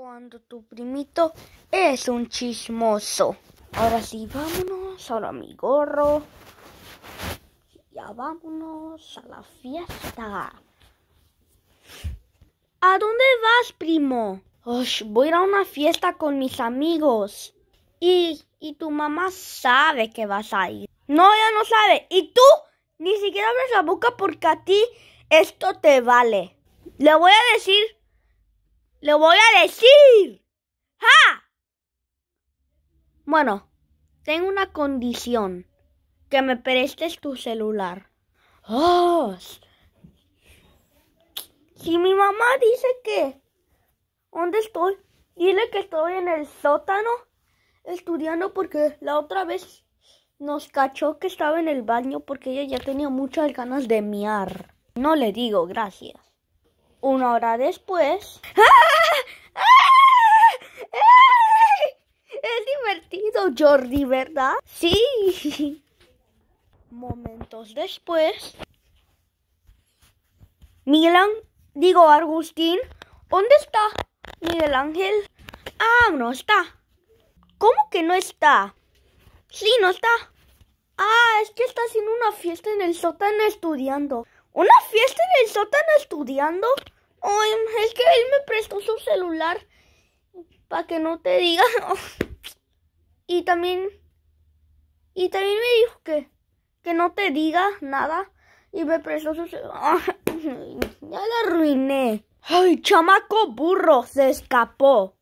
Cuando tu primito es un chismoso. Ahora sí, vámonos. Ahora mi gorro. Ya vámonos a la fiesta. ¿A dónde vas, primo? Osh, voy a ir a una fiesta con mis amigos. Y, y tu mamá sabe que vas a ir. No, ella no sabe. Y tú ni siquiera abres la boca porque a ti esto te vale. Le voy a decir ¡Le voy a decir. ¡Ja! Bueno, tengo una condición. Que me prestes tu celular. ¡Oh! Si mi mamá dice que... ¿Dónde estoy? Dile que estoy en el sótano estudiando porque la otra vez nos cachó que estaba en el baño porque ella ya tenía muchas ganas de miar. No le digo gracias. Una hora después... ¡Ah! ¡Ah! Es divertido, Jordi, ¿verdad? Sí. Momentos después... Milan, digo Agustín, ¿dónde está Miguel Ángel? Ah, no está. ¿Cómo que no está? Sí, no está. Ah, es que está haciendo una fiesta en el sótano estudiando. ¿Una fiesta en el sótano estudiando? Oh, es que él me prestó su celular para que no te diga. y también y también me dijo que que no te diga nada y me prestó su celular. ya la arruiné. Ay, chamaco burro, se escapó.